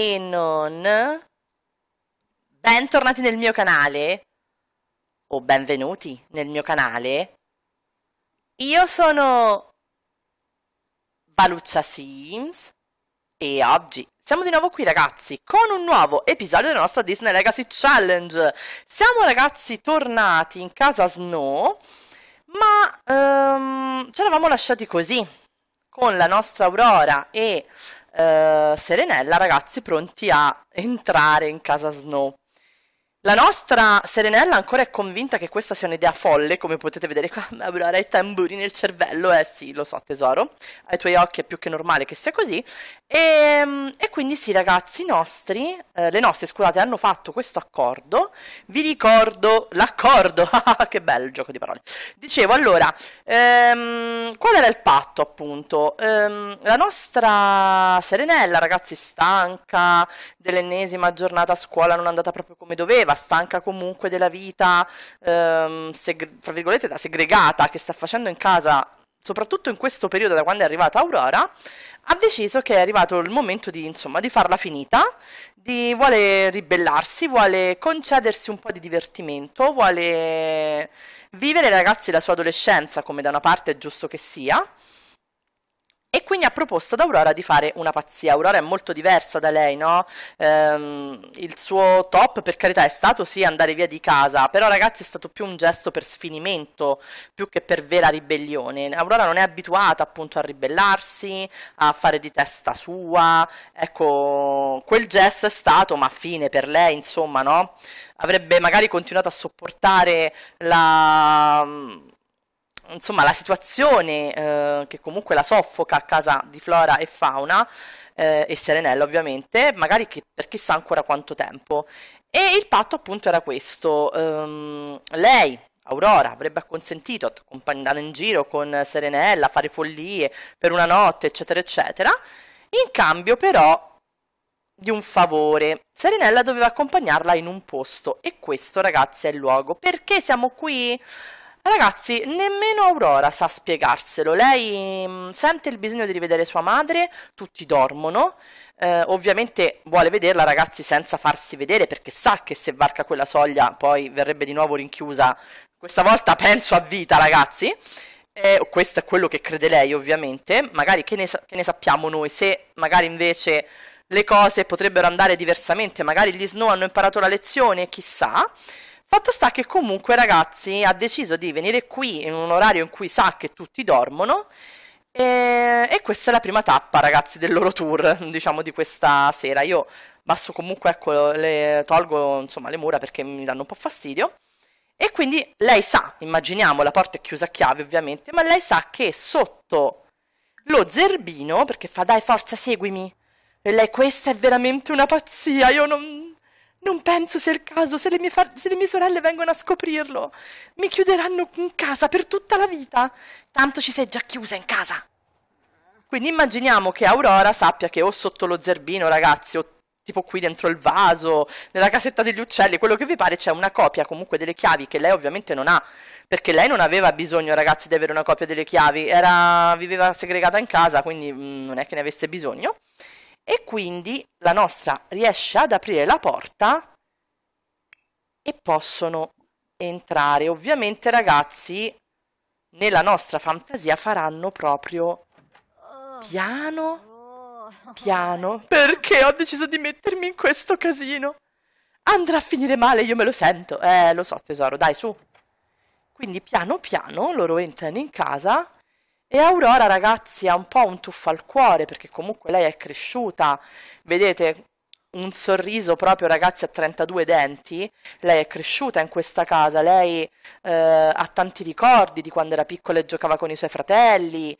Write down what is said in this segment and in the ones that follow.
e non. Bentornati nel mio canale o benvenuti nel mio canale. Io sono Baluccia Sims e oggi siamo di nuovo qui ragazzi con un nuovo episodio della nostra Disney Legacy Challenge. Siamo ragazzi tornati in casa Snow, ma um, ehm, ci eravamo lasciati così con la nostra Aurora e eh, Serenella, ragazzi, pronti a entrare in casa Snow. La nostra Serenella ancora è convinta che questa sia un'idea folle, come potete vedere qua, avrà i tamburi nel cervello, eh sì, lo so tesoro, ai tuoi occhi è più che normale che sia così, e, ehm, e quindi sì ragazzi, nostri, eh, le nostre scusate, hanno fatto questo accordo, vi ricordo l'accordo, che bel gioco di parole, dicevo allora, ehm, qual era il patto appunto? Ehm, la nostra Serenella ragazzi stanca dell'ennesima giornata a scuola non è andata proprio come doveva, stanca comunque della vita, ehm, seg- tra virgolette, da segregata che sta facendo in casa soprattutto in questo periodo da quando è arrivata Aurora, ha deciso che è arrivato il momento di, insomma, di farla finita, di, vuole ribellarsi, vuole concedersi un po' di divertimento, vuole vivere ragazzi la sua adolescenza come da una parte è giusto che sia, e quindi ha proposto ad Aurora di fare una pazzia. Aurora è molto diversa da lei, no? Ehm, il suo top, per carità, è stato sì andare via di casa, però ragazzi è stato più un gesto per sfinimento, più che per vera ribellione. Aurora non è abituata appunto a ribellarsi, a fare di testa sua. Ecco, quel gesto è stato, ma fine per lei, insomma, no? Avrebbe magari continuato a sopportare la insomma, la situazione eh, che comunque la soffoca a casa di Flora e Fauna eh, e Serenella ovviamente, magari che, per chissà ancora quanto tempo. E il patto appunto era questo, ehm, lei Aurora avrebbe consentito andare in giro con Serenella, fare follie per una notte, eccetera, eccetera, in cambio però di un favore. Serenella doveva accompagnarla in un posto e questo ragazzi è il luogo. Perché siamo qui? Ragazzi, nemmeno Aurora sa spiegarselo. Lei mh, mm, sente il bisogno di rivedere sua madre, tutti dormono. Eh, ovviamente vuole vederla, ragazzi, senza farsi vedere perché sa che se varca quella soglia poi verrebbe di nuovo rinchiusa. Questa volta penso a vita, ragazzi. Eh, questo è quello che crede lei, ovviamente. Magari che ne, che ne sappiamo noi? Se magari invece le cose potrebbero andare diversamente, magari gli Snow hanno imparato la lezione, chissà. Fatto sta che comunque ragazzi ha deciso di venire qui in un orario in cui sa che tutti dormono e, e questa è la prima tappa ragazzi del loro tour, diciamo di questa sera. Io basso comunque, ecco, le, tolgo insomma le mura perché mi danno un po' fastidio. E quindi lei sa, immaginiamo, la porta è chiusa a chiave ovviamente, ma lei sa che sotto lo zerbino, perché fa dai forza seguimi, e lei questa è veramente una pazzia, io non, non penso sia il caso, se le, mie, se le mie sorelle vengono a scoprirlo, mi chiuderanno in casa per tutta la vita. Tanto ci sei già chiusa in casa. Quindi immaginiamo che Aurora sappia che o sotto lo zerbino, ragazzi, o tipo qui dentro il vaso, nella casetta degli uccelli, quello che vi pare, c'è una copia comunque delle chiavi che lei ovviamente non ha, perché lei non aveva bisogno, ragazzi, di avere una copia delle chiavi, era, viveva segregata in casa, quindi mh, mm, non è che ne avesse bisogno e quindi la nostra riesce ad aprire la porta e possono entrare. Ovviamente ragazzi nella nostra fantasia faranno proprio piano piano perché ho deciso di mettermi in questo casino. Andrà a finire male, io me lo sento. Eh, lo so tesoro, dai su. Quindi piano piano loro entrano in casa e Aurora, ragazzi, ha un po' un tuffo al cuore perché comunque lei è cresciuta, vedete un sorriso proprio ragazzi a 32 denti, lei è cresciuta in questa casa, lei eh, ha tanti ricordi di quando era piccola e giocava con i suoi fratelli,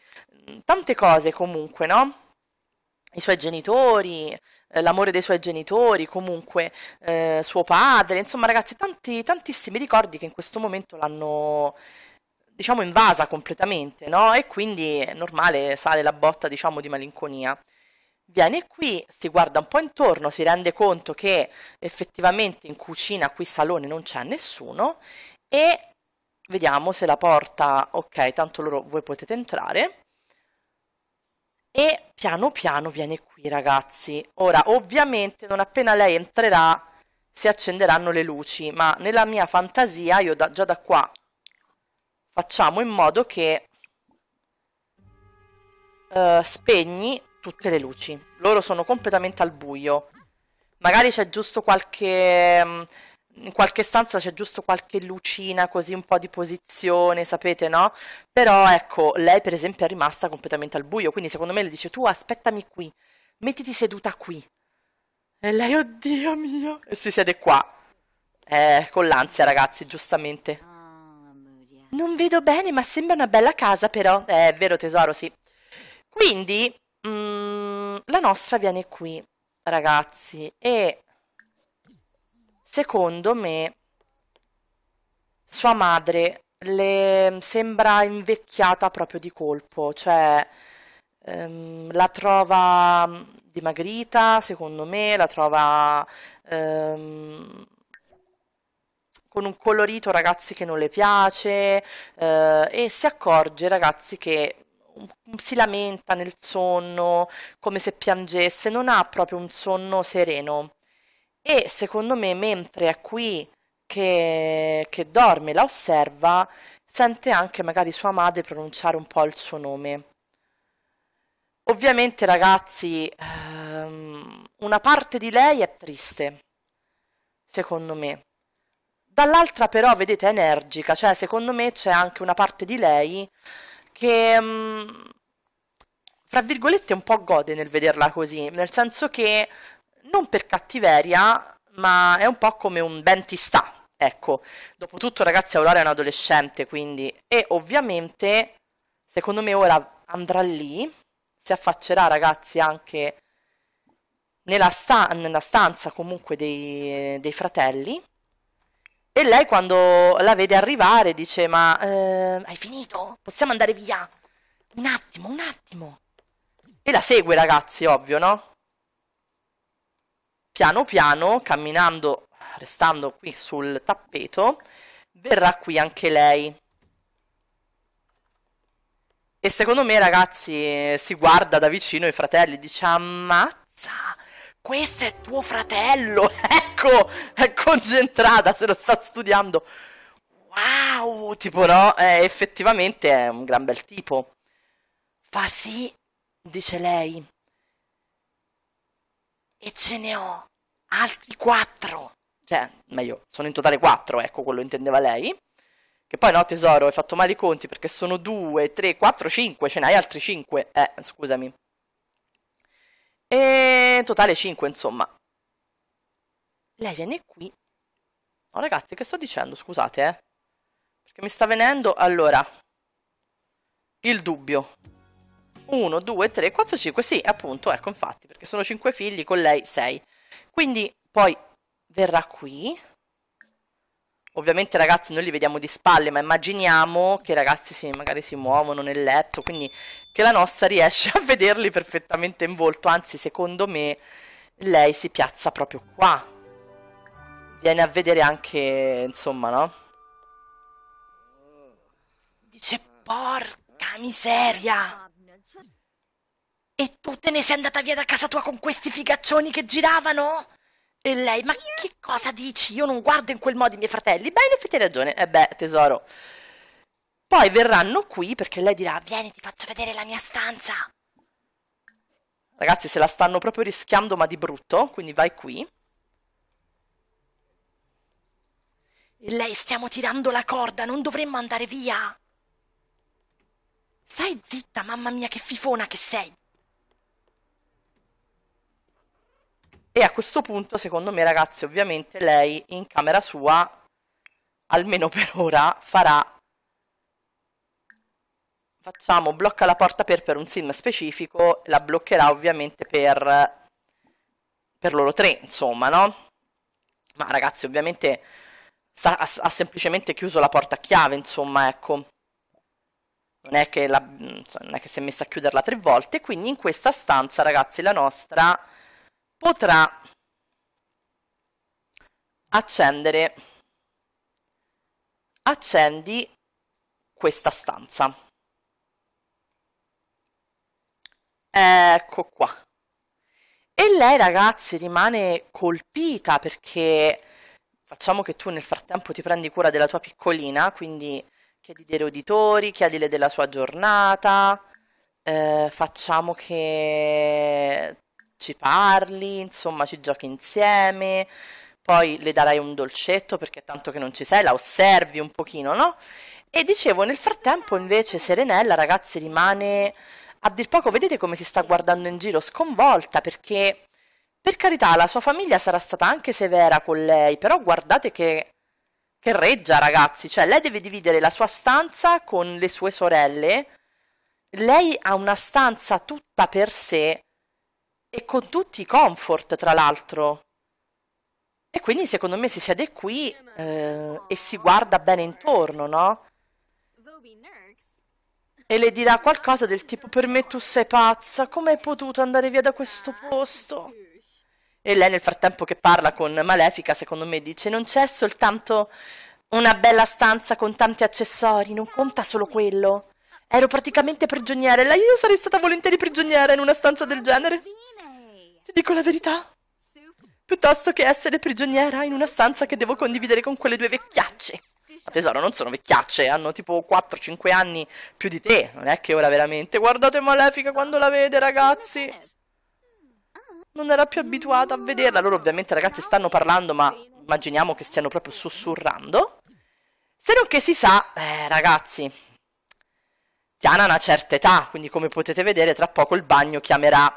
tante cose comunque, no? I suoi genitori, eh, l'amore dei suoi genitori, comunque eh, suo padre, insomma ragazzi, tanti, tantissimi ricordi che in questo momento l'hanno diciamo invasa completamente, no? E quindi è normale, sale la botta, diciamo, di malinconia. Viene qui, si guarda un po' intorno, si rende conto che effettivamente in cucina, qui salone, non c'è nessuno e vediamo se la porta, ok, tanto loro voi potete entrare. E piano piano viene qui, ragazzi. Ora, ovviamente, non appena lei entrerà, si accenderanno le luci, ma nella mia fantasia, io da, già da qua facciamo in modo che uh, spegni tutte le luci. Loro sono completamente al buio. Magari c'è giusto qualche... Mm, in qualche stanza c'è giusto qualche lucina così un po' di posizione, sapete, no? Però ecco, lei per esempio è rimasta completamente al buio, quindi secondo me le dice tu aspettami qui, mettiti seduta qui. E lei, oddio mio, e si siede qua. Eh, con l'ansia ragazzi, giustamente. Non vedo bene, ma sembra una bella casa però. è vero tesoro, sì. Quindi, mm, la nostra viene qui, ragazzi. E secondo me, sua madre le sembra invecchiata proprio di colpo. Cioè, ehm, la trova dimagrita, secondo me, la trova... Ehm, con un colorito ragazzi che non le piace eh, e si accorge ragazzi che si lamenta nel sonno come se piangesse, non ha proprio un sonno sereno. E secondo me, mentre è qui che, che dorme, la osserva, sente anche magari sua madre pronunciare un po' il suo nome. Ovviamente, ragazzi, ehm, una parte di lei è triste, secondo me, Dall'altra però, vedete, è energica, cioè secondo me c'è anche una parte di lei che, mh, mm, fra virgolette, un po' gode nel vederla così, nel senso che non per cattiveria, ma è un po' come un ben ti sta. Ecco, dopotutto ragazzi Aurora è un adolescente, quindi... E ovviamente, secondo me ora andrà lì, si affaccerà ragazzi anche nella, sta nella stanza comunque dei, dei fratelli, e lei quando la vede arrivare dice ma eh, hai finito? Possiamo andare via? Un attimo, un attimo. E la segue ragazzi, ovvio, no? Piano piano, camminando, restando qui sul tappeto, verrà qui anche lei. E secondo me, ragazzi, si guarda da vicino i fratelli dice: Ammazza, questo è tuo fratello! eh? ecco, è concentrata, se lo sta studiando. Wow, tipo no, eh, effettivamente è un gran bel tipo. Fa sì, dice lei. E ce ne ho altri quattro. Cioè, meglio, sono in totale quattro, ecco quello intendeva lei. Che poi no, tesoro, hai fatto male i conti perché sono 2, 3, 4, 5, ce n'hai altri 5. Eh, scusami. E in totale 5, insomma. Lei viene qui. Oh, ragazzi, che sto dicendo? Scusate, eh. Perché mi sta venendo... Allora. Il dubbio. 1, 2, 3, 4, 5. Sì, appunto, ecco, infatti. Perché sono cinque figli, con lei sei. Quindi, poi, verrà qui. Ovviamente, ragazzi, noi li vediamo di spalle, ma immaginiamo che i ragazzi si, magari si muovono nel letto. Quindi, che la nostra riesce a vederli perfettamente in volto. Anzi, secondo me, lei si piazza proprio qua viene a vedere anche, insomma, no? Dice, porca miseria! E tu te ne sei andata via da casa tua con questi figaccioni che giravano? E lei, ma che cosa dici? Io non guardo in quel modo i miei fratelli. Beh, in effetti hai ragione. E eh beh, tesoro. Poi verranno qui perché lei dirà, vieni, ti faccio vedere la mia stanza. Ragazzi, se la stanno proprio rischiando, ma di brutto, quindi vai qui. Lei stiamo tirando la corda, non dovremmo andare via. Stai zitta, mamma mia, che fifona che sei. E a questo punto, secondo me, ragazzi, ovviamente lei in camera sua, almeno per ora, farà... Facciamo, blocca la porta per, per un sim specifico, la bloccherà ovviamente per, per loro tre, insomma, no? Ma ragazzi, ovviamente sta, ha, ha, semplicemente chiuso la porta a chiave, insomma, ecco. Non è, che la, non è che si è messa a chiuderla tre volte, quindi in questa stanza, ragazzi, la nostra potrà accendere accendi questa stanza ecco qua e lei ragazzi rimane colpita perché facciamo che tu nel frattempo ti prendi cura della tua piccolina, quindi chiedi dei roditori, chiedile della sua giornata, eh, facciamo che ci parli, insomma ci giochi insieme, poi le darai un dolcetto perché tanto che non ci sei, la osservi un pochino, no? E dicevo, nel frattempo invece Serenella, ragazzi, rimane a dir poco, vedete come si sta guardando in giro, sconvolta perché per carità, la sua famiglia sarà stata anche severa con lei, però guardate che, che reggia, ragazzi. Cioè, lei deve dividere la sua stanza con le sue sorelle. Lei ha una stanza tutta per sé e con tutti i comfort, tra l'altro. E quindi secondo me si siede qui eh, e si guarda bene intorno, no? E le dirà qualcosa del tipo per me tu sei pazza, come hai potuto andare via da questo posto? E lei nel frattempo che parla con Malefica, secondo me, dice non c'è soltanto una bella stanza con tanti accessori, non conta solo quello. Ero praticamente prigioniera, e lei io sarei stata volentieri prigioniera in una stanza del genere. Ti dico la verità. Piuttosto che essere prigioniera in una stanza che devo condividere con quelle due vecchiacce. Ma tesoro, non sono vecchiacce, hanno tipo 4-5 anni più di te. Non è che ora veramente. Guardate Malefica quando la vede, ragazzi non era più abituata a vederla. Loro ovviamente ragazzi stanno parlando, ma immaginiamo che stiano proprio sussurrando. Se non che si sa, eh, ragazzi, Tiana ha una certa età, quindi come potete vedere tra poco il bagno chiamerà.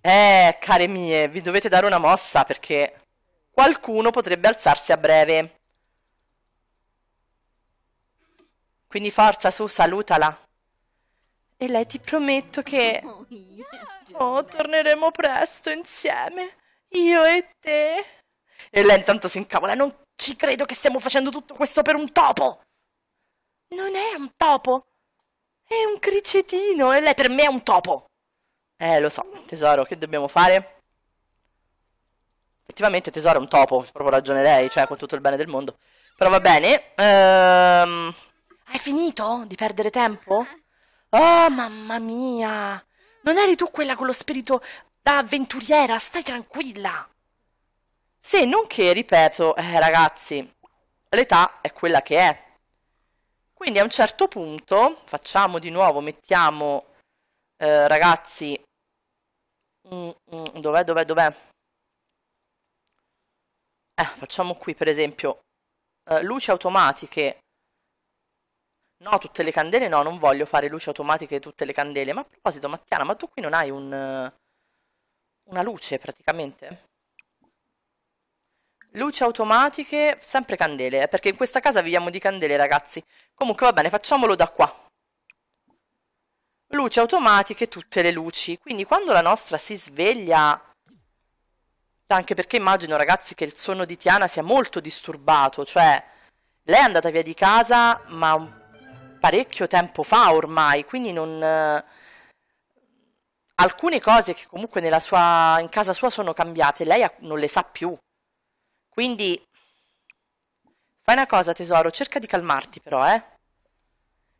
Eh, care mie, vi dovete dare una mossa perché qualcuno potrebbe alzarsi a breve. Quindi forza su, salutala. E lei ti prometto che... Oh, torneremo presto insieme, io e te. E lei intanto si incavola, non ci credo che stiamo facendo tutto questo per un topo. Non è un topo, è un cricetino e lei per me è un topo. Eh, lo so, tesoro, che dobbiamo fare? Effettivamente, tesoro è un topo, proprio ragione lei, cioè, con tutto il bene del mondo. Però va bene. Ehm... Hai finito di perdere tempo? Oh, mamma mia! Non eri tu quella con lo spirito da avventuriera, stai tranquilla! Se non che, ripeto, eh, ragazzi, l'età è quella che è. Quindi a un certo punto, facciamo di nuovo, mettiamo, eh, ragazzi, mm, mm, dov'è, dov'è, dov'è? Eh, facciamo qui per esempio, eh, luci automatiche No, tutte le candele no, non voglio fare luci automatiche di tutte le candele. Ma a proposito, Mattiana, ma tu qui non hai un, eh, una luce praticamente? Luci automatiche, sempre candele, eh, perché in questa casa viviamo di candele, ragazzi. Comunque va bene, facciamolo da qua. Luci automatiche, tutte le luci. Quindi quando la nostra si sveglia... Anche perché immagino, ragazzi, che il sonno di Tiana sia molto disturbato, cioè... Lei è andata via di casa, ma parecchio tempo fa ormai, quindi non eh, alcune cose che comunque nella sua, in casa sua sono cambiate, lei non le sa più. Quindi fai una cosa, tesoro, cerca di calmarti però, eh.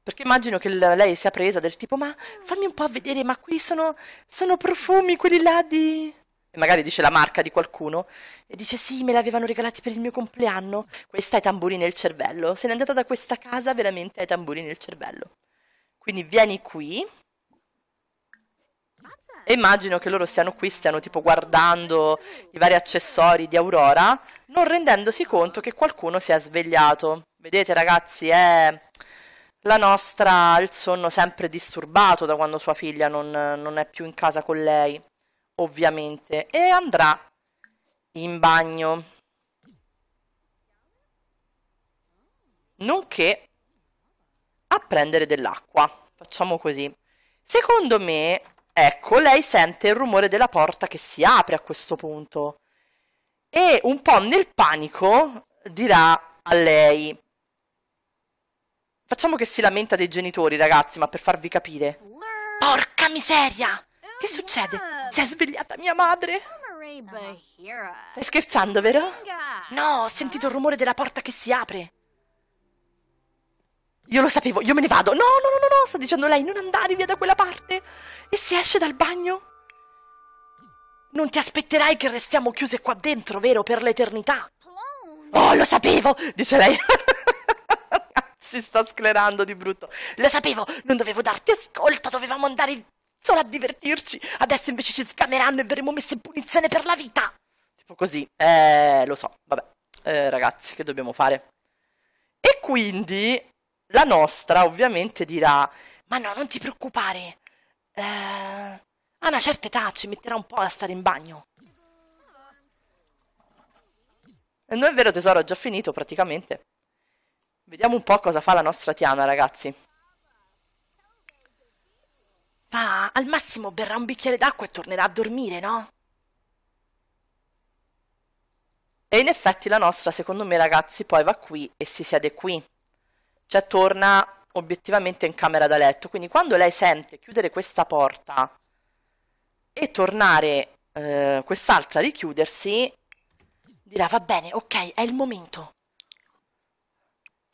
Perché immagino che lei sia presa del tipo, ma fammi un po' vedere, ma qui sono, sono profumi, quelli là di e magari dice la marca di qualcuno, e dice sì, me l'avevano regalati per il mio compleanno, questa ha i tamburi nel cervello, se n'è andata da questa casa veramente ai tamburi nel cervello. Quindi vieni qui, e immagino che loro stiano qui, stiano tipo guardando i vari accessori di Aurora, non rendendosi conto che qualcuno si è svegliato. Vedete ragazzi, è la nostra, il sonno sempre disturbato da quando sua figlia non, non è più in casa con lei ovviamente, e andrà in bagno. Nonché a prendere dell'acqua. Facciamo così. Secondo me, ecco, lei sente il rumore della porta che si apre a questo punto. E un po' nel panico dirà a lei. Facciamo che si lamenta dei genitori, ragazzi, ma per farvi capire. Porca miseria! Che succede? Si è svegliata mia madre! Stai scherzando, vero? No, ho sentito il rumore della porta che si apre. Io lo sapevo, io me ne vado. No, no, no, no, no, sta dicendo lei, non andare via da quella parte. E si esce dal bagno? Non ti aspetterai che restiamo chiuse qua dentro, vero? Per l'eternità. Oh, lo sapevo, dice lei. si sta sclerando di brutto. Lo sapevo, non dovevo darti ascolto, dovevamo andare solo a divertirci. Adesso invece ci sgameranno e verremo messe in punizione per la vita. Tipo così. Eh, lo so, vabbè. Eh, ragazzi, che dobbiamo fare? E quindi la nostra ovviamente dirà, ma no, non ti preoccupare. Eh, a una certa età ci metterà un po' a stare in bagno. E non è vero tesoro, ho già finito praticamente. Vediamo un po' cosa fa la nostra Tiana, ragazzi. Ma al massimo berrà un bicchiere d'acqua e tornerà a dormire, no? E in effetti la nostra, secondo me, ragazzi, poi va qui e si siede qui. Cioè torna obiettivamente in camera da letto. Quindi quando lei sente chiudere questa porta e tornare eh, quest'altra a richiudersi, dirà va bene, ok, è il momento.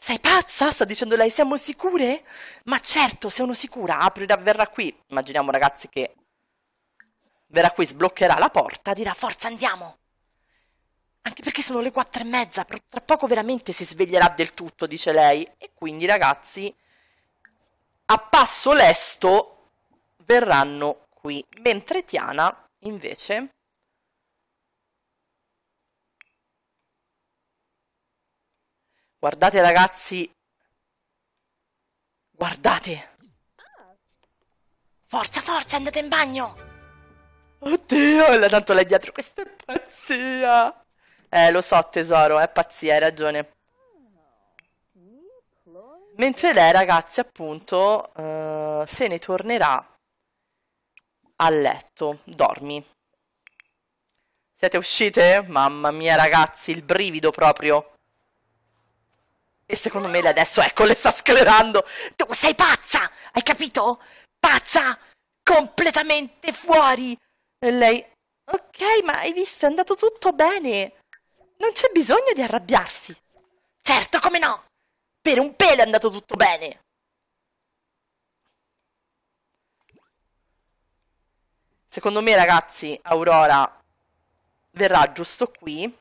Sei pazza? Sta dicendo lei, siamo sicure? Ma certo, sono sicura, aprirà, verrà qui. Immaginiamo ragazzi che verrà qui, sbloccherà la porta, dirà forza andiamo. Anche perché sono le quattro e mezza, tra poco veramente si sveglierà del tutto, dice lei. E quindi ragazzi, a passo lesto verranno qui. Mentre Tiana invece Guardate ragazzi. Guardate. Forza, forza, andate in bagno. Oddio, tanto là dietro, questa è pazzia. Eh, lo so tesoro, è pazzia, hai ragione. Mentre lei, ragazzi, appunto, uh, se ne tornerà a letto. Dormi. Siete uscite? Mamma mia, ragazzi, il brivido proprio. E secondo me adesso, ecco, le sta sclerando. Tu sei pazza! Hai capito? Pazza! Completamente fuori! E lei... Ok, ma hai visto, è andato tutto bene. Non c'è bisogno di arrabbiarsi. Certo, come no! Per un pelo è andato tutto bene. Secondo me, ragazzi, Aurora verrà giusto qui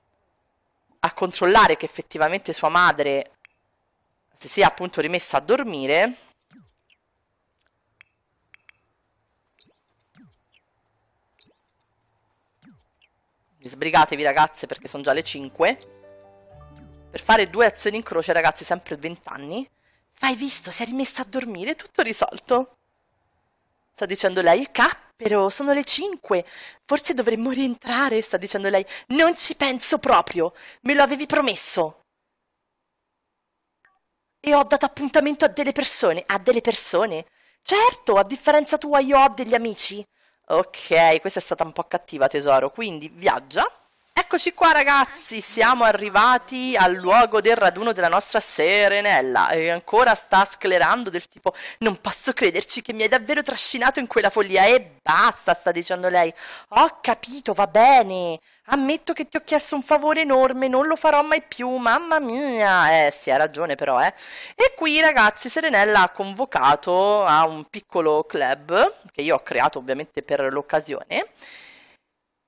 a controllare che effettivamente sua madre si sia appunto rimessa a dormire Sbrigatevi ragazze perché sono già le 5 Per fare due azioni in croce ragazzi sempre 20 anni Fai visto, si è rimessa a dormire, tutto risolto Sta dicendo lei, cappero, sono le 5 Forse dovremmo rientrare, sta dicendo lei Non ci penso proprio, me lo avevi promesso e ho dato appuntamento a delle persone. A delle persone? Certo, a differenza tua io ho degli amici. Ok, questa è stata un po' cattiva tesoro, quindi viaggia. Eccoci qua ragazzi, siamo arrivati al luogo del raduno della nostra Serenella e ancora sta sclerando del tipo non posso crederci che mi hai davvero trascinato in quella follia e basta, sta dicendo lei. Ho capito, va bene, Ammetto che ti ho chiesto un favore enorme, non lo farò mai più, mamma mia! Eh sì, ha ragione però, eh. E qui ragazzi, Serenella ha convocato a un piccolo club, che io ho creato ovviamente per l'occasione,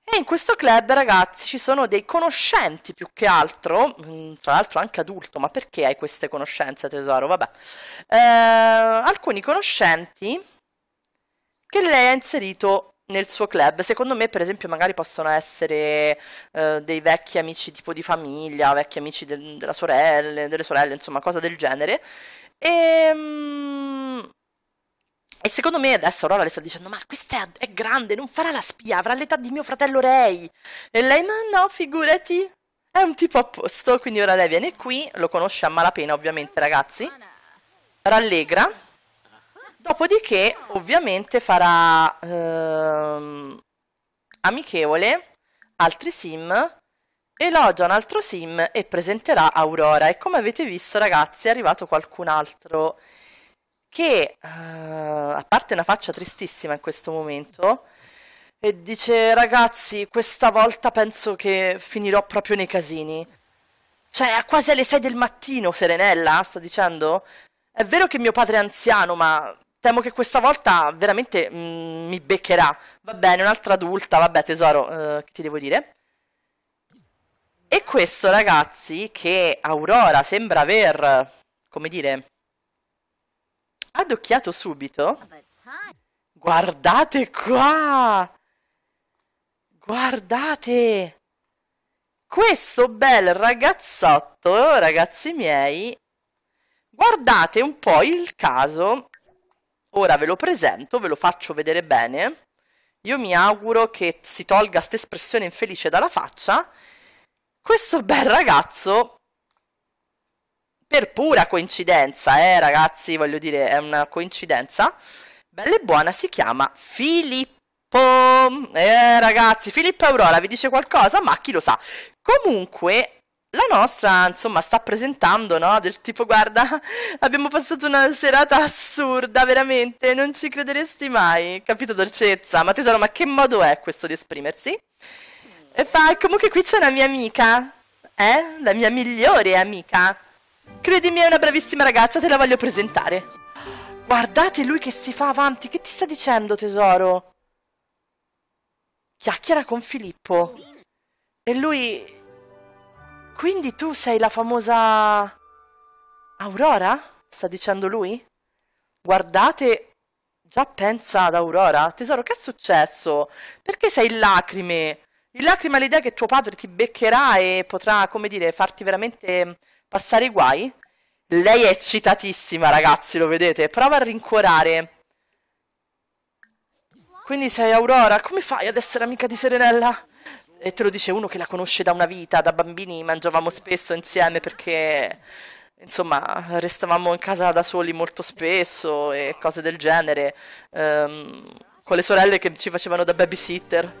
e in questo club, ragazzi, ci sono dei conoscenti più che altro, mm, tra l'altro anche adulto, ma perché hai queste conoscenze, tesoro? Vabbè. Eh, alcuni conoscenti che lei ha inserito nel suo club. Secondo me, per esempio, magari possono essere eh, dei vecchi amici tipo di famiglia, vecchi amici del, della sorelle, delle sorelle, insomma, cose del genere. E, ehm, e secondo me adesso Aurora le sta dicendo: Ma questa è, è grande, non farà la spia, avrà l'età di mio fratello Ray. E lei, ma no, figurati, è un tipo a posto. Quindi ora lei viene qui, lo conosce a malapena, ovviamente, ragazzi. Rallegra Dopodiché, ovviamente, farà ehm, amichevole altri sim, elogia un altro sim e presenterà Aurora. E come avete visto, ragazzi, è arrivato qualcun altro che, eh, a parte una faccia tristissima in questo momento, e dice ragazzi questa volta penso che finirò proprio nei casini. Cioè è quasi alle 6 del mattino Serenella sta dicendo? È vero che mio padre è anziano ma Temo che questa volta veramente mh, mm, mi beccherà. Va bene, un'altra adulta, vabbè tesoro, eh, che ti devo dire? E questo, ragazzi, che Aurora sembra aver, come dire, adocchiato subito. Guardate qua! Guardate! Questo bel ragazzotto, ragazzi miei, guardate un po' il caso Ora ve lo presento, ve lo faccio vedere bene. Io mi auguro che si tolga questa espressione infelice dalla faccia. Questo bel ragazzo, per pura coincidenza, eh ragazzi, voglio dire, è una coincidenza, bella e buona, si chiama Filippo. Eh ragazzi, Filippo Aurora vi dice qualcosa, ma chi lo sa. Comunque, la nostra, insomma, sta presentando, no? Del tipo, guarda, abbiamo passato una serata assurda, veramente, non ci crederesti mai. Capito, dolcezza? Ma tesoro, ma che modo è questo di esprimersi? Mm. E fa, comunque qui c'è una mia amica, eh? La mia migliore amica. Credimi, è una bravissima ragazza, te la voglio presentare. Guardate lui che si fa avanti, che ti sta dicendo, tesoro? Chiacchiera con Filippo. E lui quindi tu sei la famosa... Aurora? Sta dicendo lui? Guardate, già pensa ad Aurora. Tesoro, che è successo? Perché sei in lacrime? In lacrime all'idea che tuo padre ti beccherà e potrà, come dire, farti veramente passare i guai? Lei è eccitatissima, ragazzi, lo vedete? Prova a rincuorare. Quindi sei Aurora, come fai ad essere amica di Serenella? E te lo dice uno che la conosce da una vita, da bambini mangiavamo spesso insieme perché insomma restavamo in casa da soli molto spesso e cose del genere, ehm, con le sorelle che ci facevano da babysitter,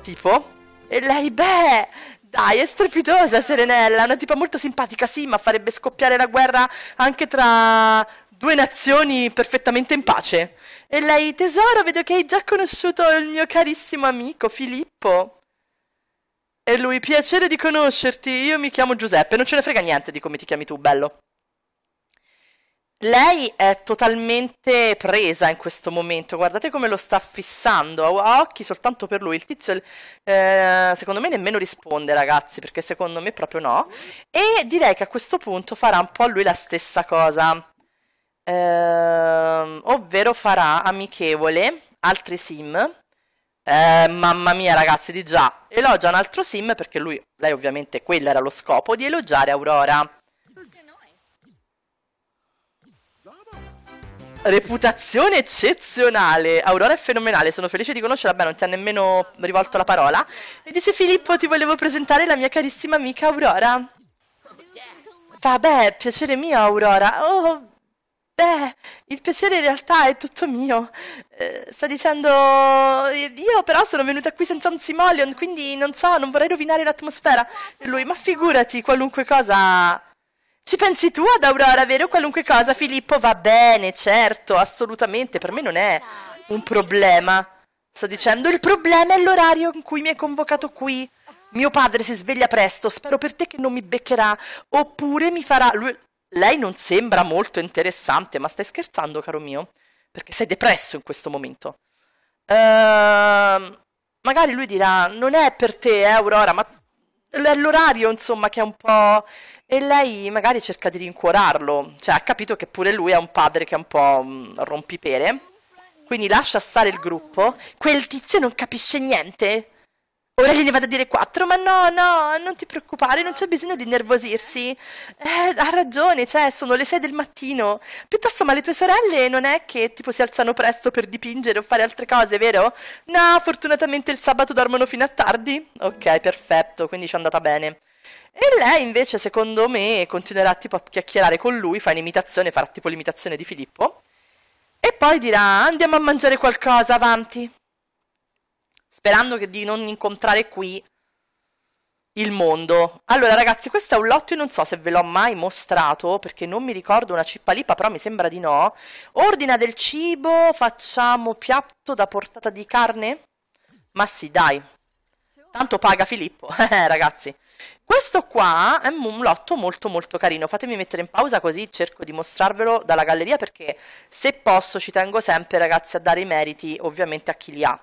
tipo. E lei, beh, dai, è strepitosa Serenella, una tipa molto simpatica, sì, ma farebbe scoppiare la guerra anche tra due nazioni perfettamente in pace. E lei, tesoro, vedo che hai già conosciuto il mio carissimo amico Filippo. E lui, piacere di conoscerti, io mi chiamo Giuseppe, non ce ne frega niente di come ti chiami tu, bello. Lei è totalmente presa in questo momento, guardate come lo sta fissando ha occhi soltanto per lui. Il tizio, eh, secondo me, nemmeno risponde, ragazzi, perché secondo me proprio no. E direi che a questo punto farà un po' a lui la stessa cosa, eh, ovvero farà amichevole altri sim eh, mamma mia ragazzi di già, elogia un altro sim perché lui, lei ovviamente quello era lo scopo, di elogiare Aurora. Reputazione eccezionale. Aurora è fenomenale, sono felice di conoscerla. Beh, non ti ha nemmeno rivolto la parola. E dice Filippo, ti volevo presentare la mia carissima amica Aurora. Vabbè, piacere mio Aurora. Oh, Beh, il piacere in realtà è tutto mio. Eh, sta dicendo... Io però sono venuta qui senza un simoleon, quindi non so, non vorrei rovinare l'atmosfera. E lui, ma figurati, qualunque cosa... Ci pensi tu ad Aurora, vero? Qualunque cosa, Filippo? Va bene, certo, assolutamente. Per me non è un problema. Sta dicendo, il problema è l'orario in cui mi hai convocato qui. Mio padre si sveglia presto, spero per te che non mi beccherà. Oppure mi farà... Lui, lei non sembra molto interessante, ma stai scherzando, caro mio? Perché sei depresso in questo momento. Ehm, magari lui dirà, non è per te, eh, Aurora, ma è l'orario, insomma, che è un po'... E lei magari cerca di rincuorarlo. Cioè, ha capito che pure lui è un padre che è un po' mm, rompipere. Quindi lascia stare il gruppo. Quel tizio non capisce niente. Ora gliene vado a dire quattro, ma no, no, non ti preoccupare, non c'è bisogno di nervosirsi. Eh, ha ragione, cioè, sono le sei del mattino. Piuttosto, ma le tue sorelle non è che tipo si alzano presto per dipingere o fare altre cose, vero? No, fortunatamente il sabato dormono fino a tardi. Ok, perfetto, quindi ci è andata bene. E lei invece, secondo me, continuerà tipo a chiacchierare con lui, fa un'imitazione, farà tipo l'imitazione di Filippo. E poi dirà, andiamo a mangiare qualcosa, avanti sperando di non incontrare qui il mondo. Allora ragazzi, questo è un lotto, io non so se ve l'ho mai mostrato, perché non mi ricordo una cippa cippalipa, però mi sembra di no. Ordina del cibo, facciamo piatto da portata di carne? Ma sì, dai. Tanto paga Filippo, eh ragazzi. Questo qua è un lotto molto molto carino, fatemi mettere in pausa così cerco di mostrarvelo dalla galleria perché se posso ci tengo sempre ragazzi a dare i meriti ovviamente a chi li ha.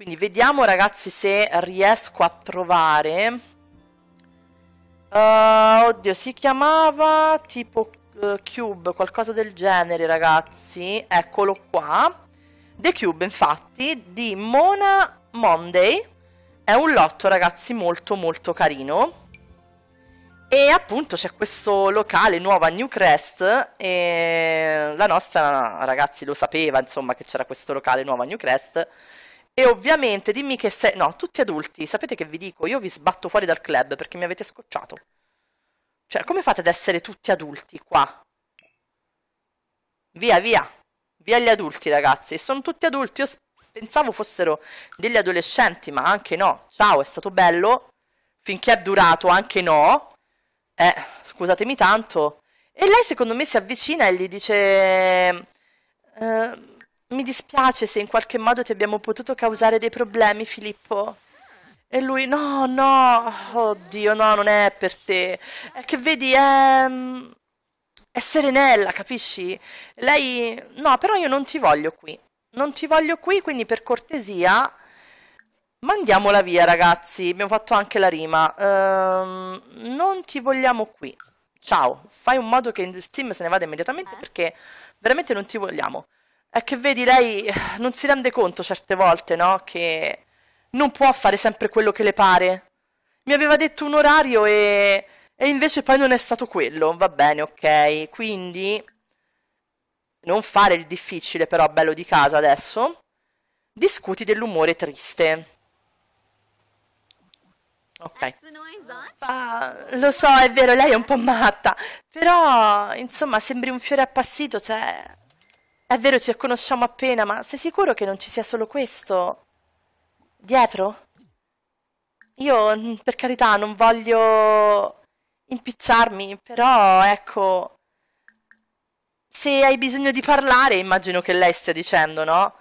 Quindi vediamo ragazzi se riesco a trovare... Uh, oddio, si chiamava tipo uh, Cube, qualcosa del genere ragazzi. Eccolo qua. The Cube infatti di Mona Monday. È un lotto ragazzi molto molto carino. E appunto c'è questo locale nuovo a Newcrest e la nostra ragazzi lo sapeva insomma che c'era questo locale nuovo a Newcrest e ovviamente dimmi che sei... No, tutti adulti, sapete che vi dico? Io vi sbatto fuori dal club perché mi avete scocciato. Cioè, come fate ad essere tutti adulti qua? Via, via. Via gli adulti, ragazzi. Sono tutti adulti. Io pensavo fossero degli adolescenti, ma anche no. Ciao, è stato bello. Finché è durato, anche no. Eh, scusatemi tanto. E lei, secondo me, si avvicina e gli dice... Eh, mi dispiace se in qualche modo ti abbiamo potuto causare dei problemi, Filippo. E lui, no, no, oddio, no, non è per te. È che vedi, è... Mm, è Serenella, capisci? Lei, no, però io non ti voglio qui. Non ti voglio qui, quindi per cortesia... Mandiamola via, ragazzi. Abbiamo fatto anche la rima. Ehm, non ti vogliamo qui. Ciao. Fai un modo che il team se ne vada immediatamente eh? perché veramente non ti vogliamo è che vedi, lei non si rende conto certe volte, no? Che non può fare sempre quello che le pare. Mi aveva detto un orario e, e invece poi non è stato quello. Va bene, ok. Quindi non fare il difficile però bello di casa adesso. Discuti dell'umore triste. Ok. Ah, lo so, è vero, lei è un po' matta, però insomma sembri un fiore appassito, cioè è vero, ci conosciamo appena, ma sei sicuro che non ci sia solo questo? Dietro? Io, per carità, non voglio impicciarmi, però, ecco... Se hai bisogno di parlare, immagino che lei stia dicendo, no?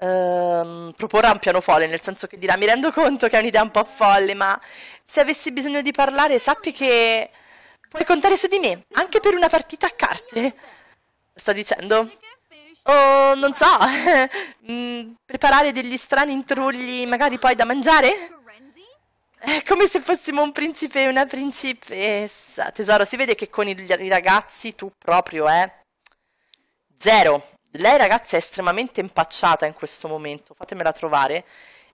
Ehm, proporrà un piano nel senso che dirà mi rendo conto che è un'idea un po' folle, ma se avessi bisogno di parlare sappi che puoi contare su di me, anche per una partita a carte, sta dicendo. O non so, mm, preparare degli strani intrulli magari poi da mangiare? È eh, come se fossimo un principe e una principessa. Tesoro, si vede che con i ragazzi tu proprio, eh? Zero. Lei, ragazza, è estremamente impacciata in questo momento. Fatemela trovare.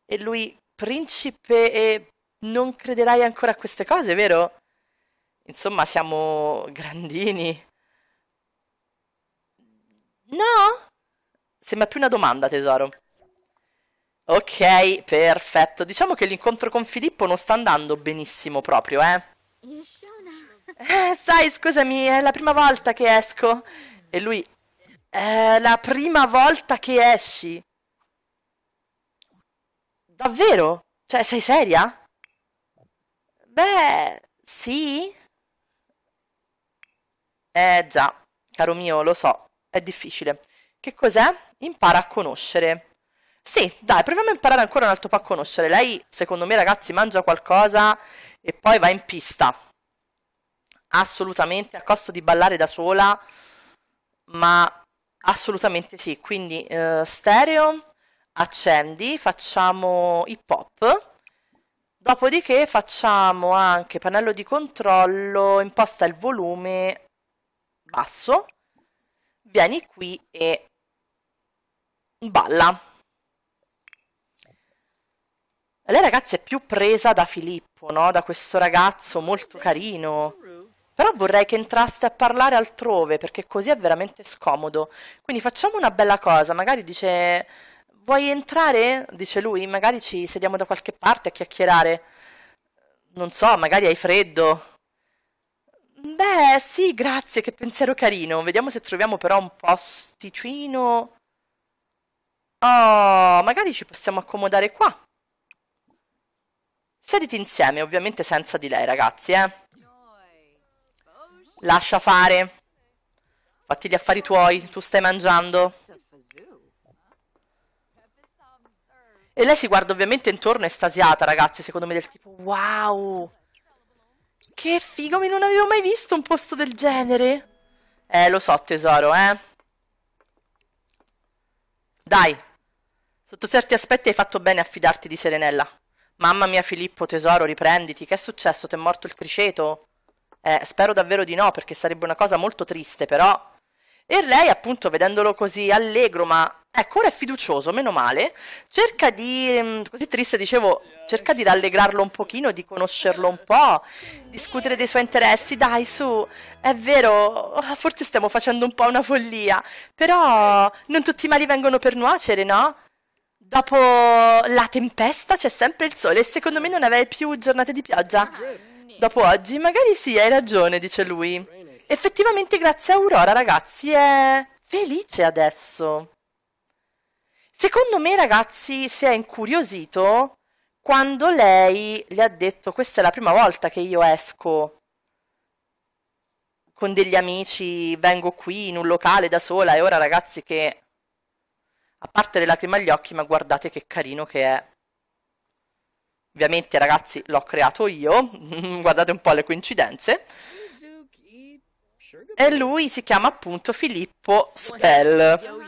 E lui, principe, e non crederai ancora a queste cose, vero? Insomma, siamo grandini. No? Sembra più una domanda, tesoro. Ok, perfetto. Diciamo che l'incontro con Filippo non sta andando benissimo proprio, eh? eh sai, scusami, è la prima volta che esco. E lui... È la prima volta che esci. Davvero? Cioè, sei seria? Beh, sì. Eh già, caro mio, lo so è difficile. Che cos'è? Impara a conoscere. Sì, dai, proviamo a imparare ancora un altro po' a conoscere. Lei, secondo me, ragazzi, mangia qualcosa e poi va in pista. Assolutamente, a costo di ballare da sola, ma assolutamente sì. Quindi eh, stereo, accendi, facciamo hip hop. Dopodiché facciamo anche pannello di controllo, imposta il volume basso vieni qui e balla. Lei ragazzi è più presa da Filippo, no? Da questo ragazzo molto carino. Però vorrei che entraste a parlare altrove, perché così è veramente scomodo. Quindi facciamo una bella cosa, magari dice... Vuoi entrare? Dice lui, magari ci sediamo da qualche parte a chiacchierare. Non so, magari hai freddo. Beh, sì, grazie, che pensiero carino. Vediamo se troviamo però un posticino. Oh, magari ci possiamo accomodare qua. Sediti insieme, ovviamente senza di lei, ragazzi, eh. Lascia fare. Fatti gli affari tuoi, tu stai mangiando. E lei si guarda ovviamente intorno estasiata, ragazzi, secondo me del tipo, wow, che figo, mi non avevo mai visto un posto del genere. Eh, lo so, tesoro, eh. Dai. Sotto certi aspetti hai fatto bene a fidarti di Serenella. Mamma mia, Filippo, tesoro, riprenditi. Che è successo? T'è morto il criceto? Eh, spero davvero di no, perché sarebbe una cosa molto triste, però... E lei, appunto, vedendolo così allegro, ma ecco, ora è fiducioso, meno male, cerca di, mm, così triste dicevo, cerca di rallegrarlo un pochino, di conoscerlo un po', discutere dei suoi interessi, dai su, è vero, ah, forse stiamo facendo un po' una follia, però non tutti i mali vengono per nuocere, no? Dopo la tempesta c'è sempre il sole e secondo me non avrei più giornate di pioggia. Ah, Dopo oggi magari sì, hai ragione, dice lui. Effettivamente grazie a Aurora, ragazzi, è felice adesso. Secondo me, ragazzi, si è incuriosito quando lei le ha detto questa è la prima volta che io esco con degli amici, vengo qui in un locale da sola e ora ragazzi che a parte le lacrime agli occhi, ma guardate che carino che è. Ovviamente ragazzi l'ho creato io, guardate un po' le coincidenze e lui si chiama appunto Filippo Spell.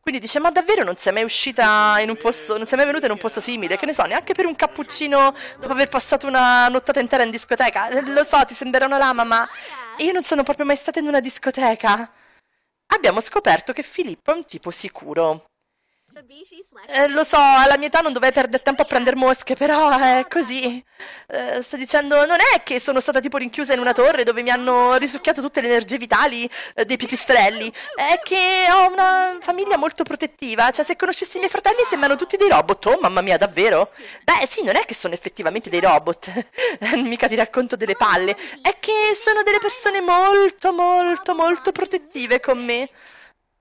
Quindi dice, ma davvero non sei mai uscita in un posto, non sei mai venuta in un posto simile, che ne so, neanche per un cappuccino dopo aver passato una nottata intera in discoteca. Eh, lo so, ti sembrerà una lama, ma io non sono proprio mai stata in una discoteca. Abbiamo scoperto che Filippo è un tipo sicuro. Eh, lo so, alla mia età non dovrei perdere tempo a prendere mosche, però è così. Eh, sto dicendo, non è che sono stata tipo rinchiusa in una torre dove mi hanno risucchiato tutte le energie vitali eh, dei pipistrelli. È che ho una famiglia molto protettiva, cioè se conoscessi i miei fratelli sembrano tutti dei robot. Oh, mamma mia, davvero? Beh, sì, non è che sono effettivamente dei robot. Mica ti racconto delle palle. È che sono delle persone molto, molto, molto protettive con me.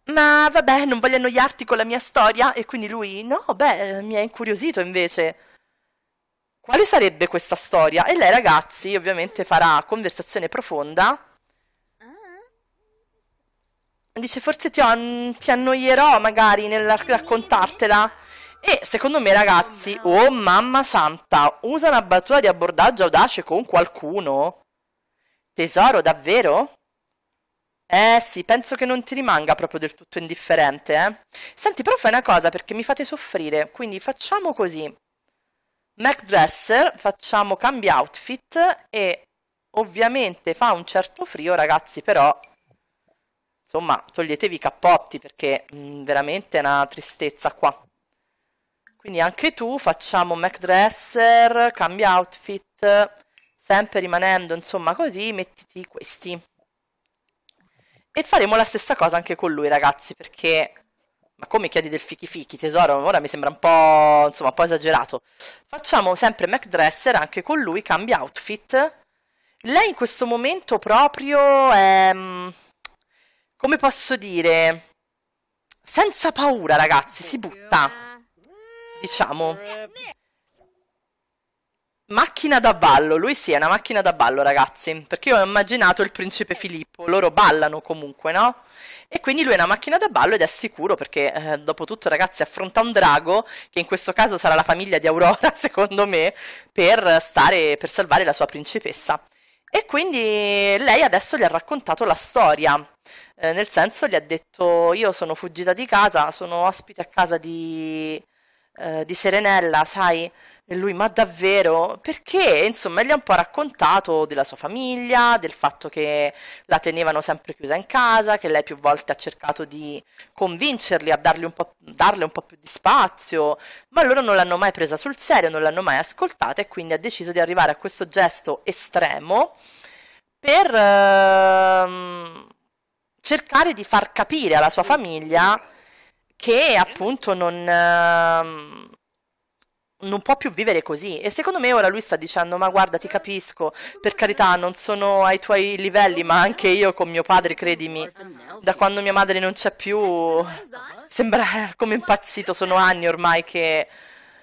Ma vabbè, non voglio annoiarti con la mia storia. E quindi lui, no, beh, mi ha incuriosito invece. Quale sarebbe questa storia? E lei, ragazzi, ovviamente farà conversazione profonda. Ah. Dice, forse ti, ho, ti annoierò magari nel raccontartela. E secondo me, ragazzi, oh, oh mamma santa, usa una battuta di abbordaggio audace con qualcuno? Tesoro, davvero? Eh sì, penso che non ti rimanga proprio del tutto indifferente, eh. Senti, però fai una cosa perché mi fate soffrire, quindi facciamo così. Macdresser, facciamo cambia outfit e ovviamente fa un certo frio, ragazzi, però insomma, toglietevi i cappotti perché mh, mm, veramente è una tristezza qua. Quindi anche tu facciamo Macdresser, cambia outfit, sempre rimanendo insomma così, mettiti questi. E faremo la stessa cosa anche con lui, ragazzi, perché... Ma come chiedi del fichi fichi, tesoro? Ora mi sembra un po', insomma, un po' esagerato. Facciamo sempre MacDresser, anche con lui, cambia outfit. Lei in questo momento proprio è... Mm, come posso dire? Senza paura, ragazzi, si butta. Diciamo. Eh, eh, Macchina da ballo, lui sì, è una macchina da ballo, ragazzi, perché io ho immaginato il principe Filippo, loro ballano comunque, no? E quindi lui è una macchina da ballo ed è sicuro perché, eh, dopo tutto, ragazzi, affronta un drago, che in questo caso sarà la famiglia di Aurora, secondo me, per, stare, per salvare la sua principessa. E quindi lei adesso gli ha raccontato la storia, eh, nel senso gli ha detto io sono fuggita di casa, sono ospite a casa di, eh, di Serenella, sai? E lui, ma davvero? Perché, insomma, gli ha un po' raccontato della sua famiglia, del fatto che la tenevano sempre chiusa in casa, che lei più volte ha cercato di convincerli a darle un, un po' più di spazio, ma loro non l'hanno mai presa sul serio, non l'hanno mai ascoltata e quindi ha deciso di arrivare a questo gesto estremo per ehm, cercare di far capire alla sua famiglia che appunto non... Ehm, non può più vivere così e secondo me ora lui sta dicendo ma guarda ti capisco per carità non sono ai tuoi livelli ma anche io con mio padre credimi da quando mia madre non c'è più sembra come impazzito sono anni ormai che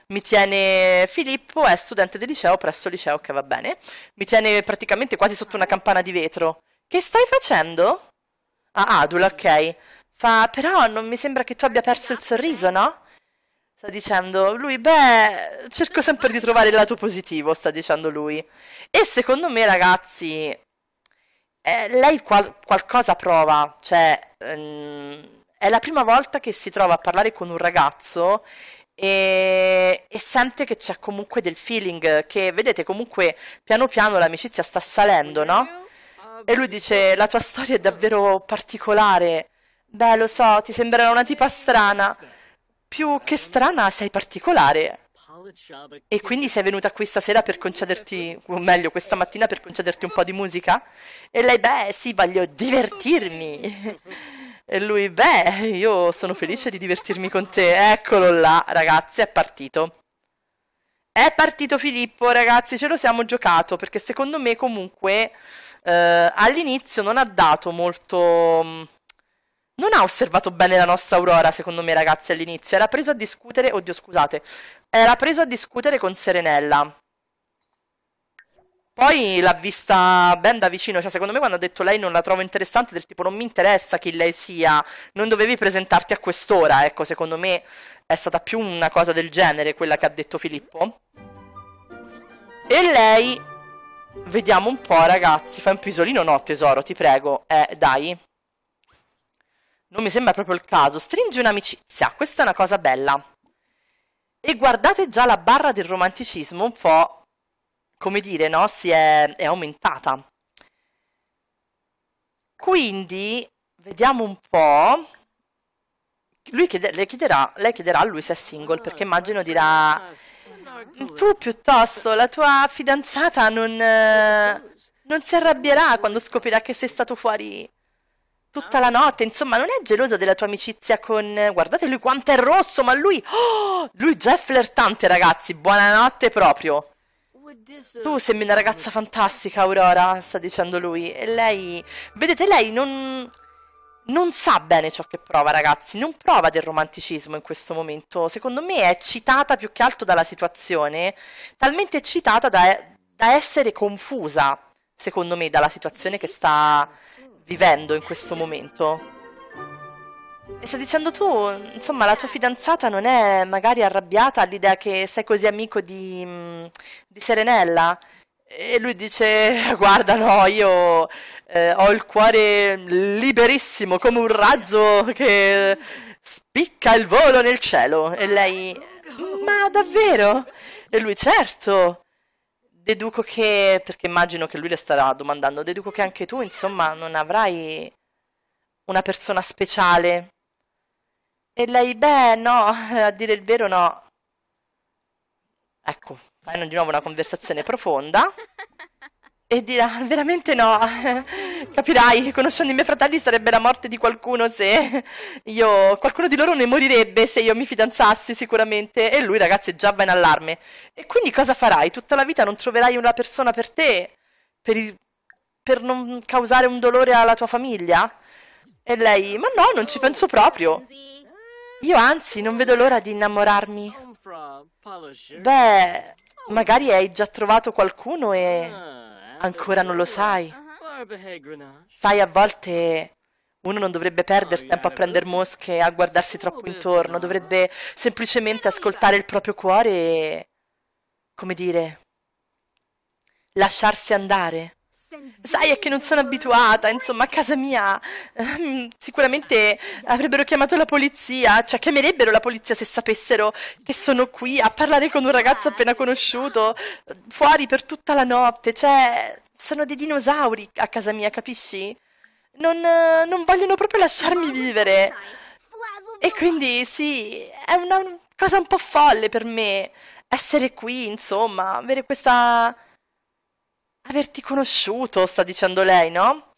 mi tiene Filippo è studente di liceo presso liceo che va bene mi tiene praticamente quasi sotto una campana di vetro che stai facendo? ah, ah adula ok fa però non mi sembra che tu abbia perso il sorriso no? Sta dicendo lui, beh, cerco sempre di trovare il lato positivo, sta dicendo lui. E secondo me, ragazzi, eh, lei qual- qualcosa prova, cioè, ehm, è la prima volta che si trova a parlare con un ragazzo e, e, sente che c'è comunque del feeling, che vedete comunque piano piano l'amicizia sta salendo, no? E lui dice, la tua storia è davvero particolare. Beh, lo so, ti sembrerà una tipa strana, più che strana sei particolare. E quindi sei venuta qui stasera per concederti, o meglio, questa mattina per concederti un po' di musica? E lei, beh, sì, voglio divertirmi. E lui, beh, io sono felice di divertirmi con te. Eccolo là, ragazzi, è partito. È partito Filippo, ragazzi, ce lo siamo giocato perché secondo me comunque eh, all'inizio non ha dato molto mm, non ha osservato bene la nostra Aurora, secondo me, ragazzi, all'inizio. Era preso a discutere. Oddio, scusate. Era preso a discutere con Serenella. Poi l'ha vista ben da vicino, cioè secondo me quando ha detto lei non la trovo interessante, del tipo non mi interessa chi lei sia, non dovevi presentarti a quest'ora, ecco, secondo me è stata più una cosa del genere quella che ha detto Filippo. E lei, vediamo un po' ragazzi, fai un pisolino no tesoro, ti prego, eh dai non mi sembra proprio il caso, stringi un'amicizia, questa è una cosa bella. E guardate già la barra del romanticismo un po', come dire, no? Si è, è aumentata. Quindi, vediamo un po'. Lui chiede, le chiederà, lei chiederà a lui se è single, perché ah, immagino dirà ah, mm, tu piuttosto, la tua fidanzata non, eh, non si arrabbierà quando scoprirà che sei stato fuori tutta la notte, insomma, non è geloso della tua amicizia con... Guardate lui quanto è rosso, ma lui... Oh, lui già è flirtante, ragazzi, buonanotte proprio. Tu sembri una ragazza fantastica, Aurora, sta dicendo lui. E lei... Vedete, lei non... Non sa bene ciò che prova, ragazzi. Non prova del romanticismo in questo momento. Secondo me è eccitata più che altro dalla situazione. Talmente eccitata da, da essere confusa, secondo me, dalla situazione che sta vivendo in questo momento. E sta dicendo tu, insomma, la tua fidanzata non è magari arrabbiata all'idea che sei così amico di, mm, di, Serenella? E lui dice, guarda no, io eh, ho il cuore liberissimo come un razzo che spicca il volo nel cielo. E lei, ma davvero? E lui, certo, deduco che, perché immagino che lui le starà domandando, deduco che anche tu, insomma, non avrai una persona speciale. E lei, beh, no, a dire il vero no. Ecco, hanno di nuovo una conversazione profonda. E dirà, veramente no, capirai, conoscendo i miei fratelli sarebbe la morte di qualcuno se io, qualcuno di loro ne morirebbe se io mi fidanzassi sicuramente. E lui ragazzi già va in allarme. E quindi cosa farai? Tutta la vita non troverai una persona per te, per, il, per non causare un dolore alla tua famiglia? E lei, ma no, non ci penso proprio. Io anzi non vedo l'ora di innamorarmi. Beh, magari hai già trovato qualcuno e... Ancora non lo sai. Sai, a volte uno non dovrebbe perdere oh, tempo a prendere mosche e a guardarsi troppo intorno, dovrebbe semplicemente ascoltare il proprio cuore e, come dire, lasciarsi andare. Sai, è che non sono abituata, insomma, a casa mia. Ehm, sicuramente avrebbero chiamato la polizia, cioè chiamerebbero la polizia se sapessero che sono qui a parlare con un ragazzo appena conosciuto, fuori per tutta la notte, cioè sono dei dinosauri a casa mia, capisci? Non, non vogliono proprio lasciarmi vivere. E quindi sì, è una cosa un po' folle per me essere qui, insomma, avere questa Averti conosciuto, sta dicendo lei, no?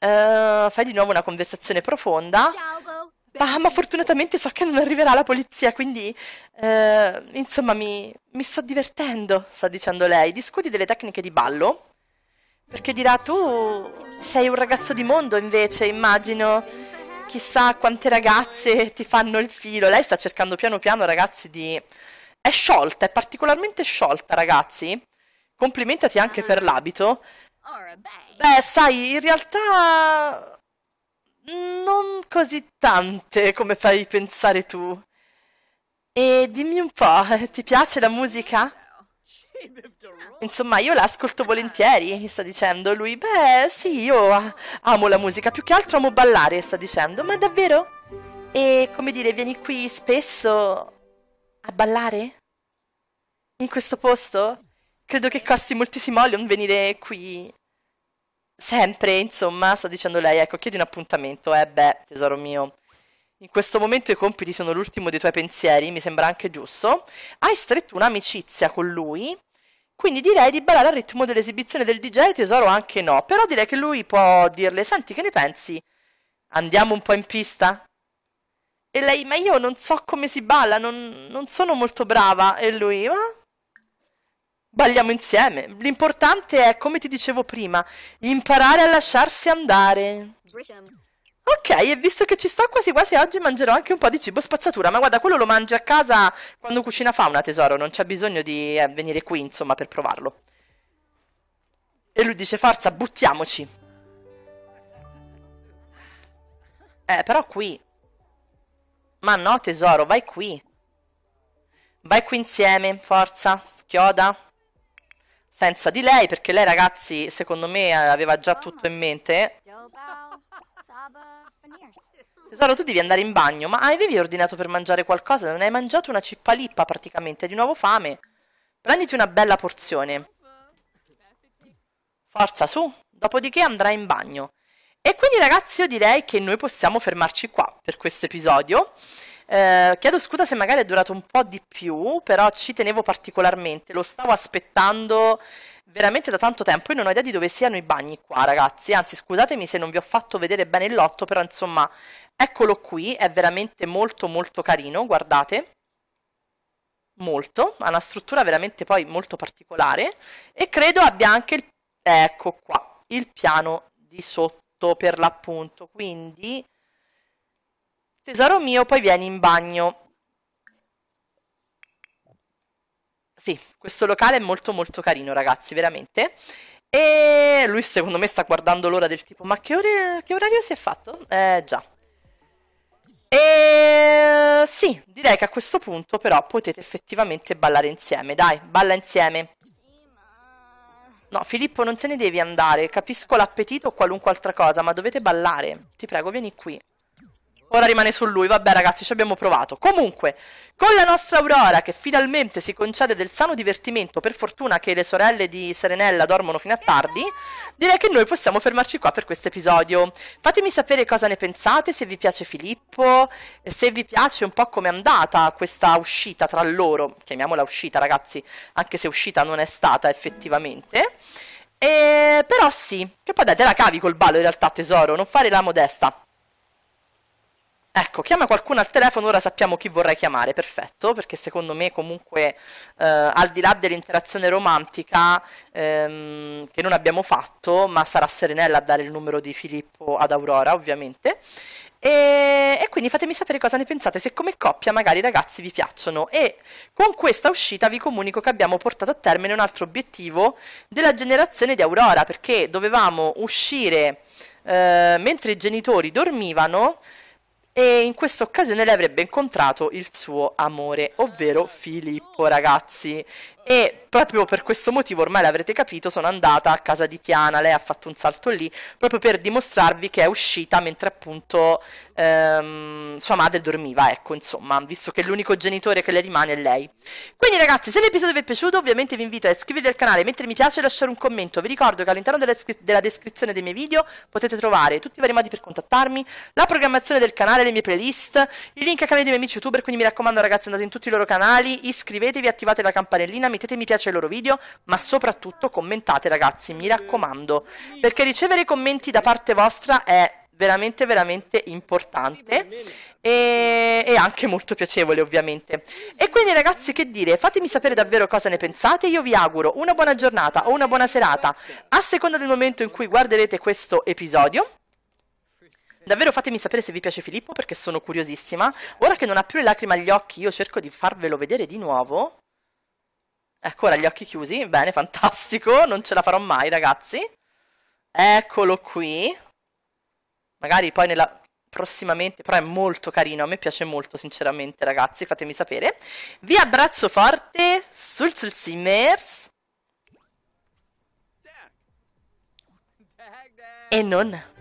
Uh, fai di nuovo una conversazione profonda. Ciao, ma, ma, fortunatamente so che non arriverà la polizia, quindi uh, insomma mi, mi, sto divertendo, sta dicendo lei. Discuti delle tecniche di ballo. Perché dirà tu sei un ragazzo di mondo invece, immagino. Chissà quante ragazze ti fanno il filo. Lei sta cercando piano piano, ragazzi, di... È sciolta, è particolarmente sciolta, ragazzi complimentati anche per ah. l'abito. Beh, sai, in realtà... Non così tante come fai pensare tu. E dimmi un po', ti piace la musica? Insomma, io l'ascolto volentieri, sta dicendo lui. Beh, sì, io amo la musica, più che altro amo ballare, sta dicendo. Ma davvero? E come dire, vieni qui spesso a ballare? In questo posto? credo che costi moltissimo Olion venire qui sempre, insomma, sta dicendo lei, ecco, chiedi un appuntamento, eh beh, tesoro mio. In questo momento i compiti sono l'ultimo dei tuoi pensieri, mi sembra anche giusto. Hai stretto un'amicizia con lui, quindi direi di ballare al ritmo dell'esibizione del DJ, tesoro anche no, però direi che lui può dirle, senti che ne pensi? Andiamo un po' in pista? E lei, ma io non so come si balla, non, non sono molto brava. E lui, va? balliamo insieme. L'importante è, come ti dicevo prima, imparare a lasciarsi andare. Ok, e visto che ci sto quasi quasi oggi mangerò anche un po' di cibo spazzatura, ma guarda, quello lo mangi a casa quando cucina fauna, tesoro, non c'è bisogno di eh, venire qui, insomma, per provarlo. E lui dice, forza, buttiamoci. Eh, però qui... Ma no, tesoro, vai qui. Vai qui insieme, forza, schioda senza di lei, perché lei ragazzi, secondo me, eh, aveva già ah. tutto in mente. Tesoro, tu devi andare in bagno, ma avevi ordinato per mangiare qualcosa? Non hai mangiato una cippalippa praticamente, hai di nuovo fame. Prenditi una bella porzione. Forza, su. Dopodiché andrai in bagno. E quindi ragazzi io direi che noi possiamo fermarci qua per questo episodio. Eh, chiedo scusa se magari è durato un po' di più, però ci tenevo particolarmente, lo stavo aspettando veramente da tanto tempo e non ho idea di dove siano i bagni qua ragazzi, anzi scusatemi se non vi ho fatto vedere bene il lotto, però insomma eccolo qui, è veramente molto molto carino, guardate molto, ha una struttura veramente poi molto particolare e credo abbia anche il, ecco qua, il piano di sotto per l'appunto, quindi Tesoro mio, poi vieni in bagno. Sì, questo locale è molto molto carino, ragazzi, veramente. E lui secondo me sta guardando l'ora del tipo, ma che, or che orario si è fatto? Eh, già. E sì, direi che a questo punto però potete effettivamente ballare insieme, dai, balla insieme. No, Filippo, non te ne devi andare, capisco l'appetito o qualunque altra cosa, ma dovete ballare. Ti prego, vieni qui. Ora rimane su lui, vabbè ragazzi, ci abbiamo provato. Comunque, con la nostra Aurora che finalmente si concede del sano divertimento, per fortuna che le sorelle di Serenella dormono fino a tardi, direi che noi possiamo fermarci qua per questo episodio. Fatemi sapere cosa ne pensate, se vi piace Filippo, se vi piace un po' come è andata questa uscita tra loro, chiamiamola uscita ragazzi, anche se uscita non è stata effettivamente. E... Però sì, che poi dai, te la cavi col ballo in realtà tesoro, non fare la modesta. Ecco, chiama qualcuno al telefono, ora sappiamo chi vorrai chiamare, perfetto, perché secondo me comunque eh, al di là dell'interazione romantica ehm, che non abbiamo fatto, ma sarà Serenella a dare il numero di Filippo ad Aurora ovviamente, e, e, quindi fatemi sapere cosa ne pensate, se come coppia magari i ragazzi vi piacciono. E con questa uscita vi comunico che abbiamo portato a termine un altro obiettivo della generazione di Aurora, perché dovevamo uscire eh, mentre i genitori dormivano e in questa occasione lei avrebbe incontrato il suo amore, ovvero Filippo ragazzi. E proprio per questo motivo, ormai l'avrete capito, sono andata a casa di Tiana, lei ha fatto un salto lì, proprio per dimostrarvi che è uscita mentre appunto ehm, sua madre dormiva, ecco, insomma, visto che l'unico genitore che le rimane è lei. Quindi ragazzi, se l'episodio vi è piaciuto, ovviamente vi invito a iscrivervi al canale, mentre mi piace lasciare un commento. Vi ricordo che all'interno della, della descrizione dei miei video potete trovare tutti i vari modi per contattarmi, la programmazione del canale, le mie playlist, i link a canali dei miei amici youtuber, quindi mi raccomando ragazzi andate in tutti i loro canali, iscrivetevi, attivate la campanellina, mettete mi piace ai loro video, ma soprattutto commentate ragazzi, mi raccomando, perché ricevere i commenti da parte vostra è veramente veramente importante e, e, anche molto piacevole ovviamente e quindi ragazzi che dire fatemi sapere davvero cosa ne pensate io vi auguro una buona giornata o una buona serata a seconda del momento in cui guarderete questo episodio Davvero fatemi sapere se vi piace Filippo perché sono curiosissima. Ora che non ha più le lacrime agli occhi, io cerco di farvelo vedere di nuovo. Ecco ora gli occhi chiusi, bene, fantastico, non ce la farò mai ragazzi. Eccolo qui. Magari poi nella prossimamente, però è molto carino, a me piace molto sinceramente ragazzi, fatemi sapere. Vi abbraccio forte, sul sul simmers. E non...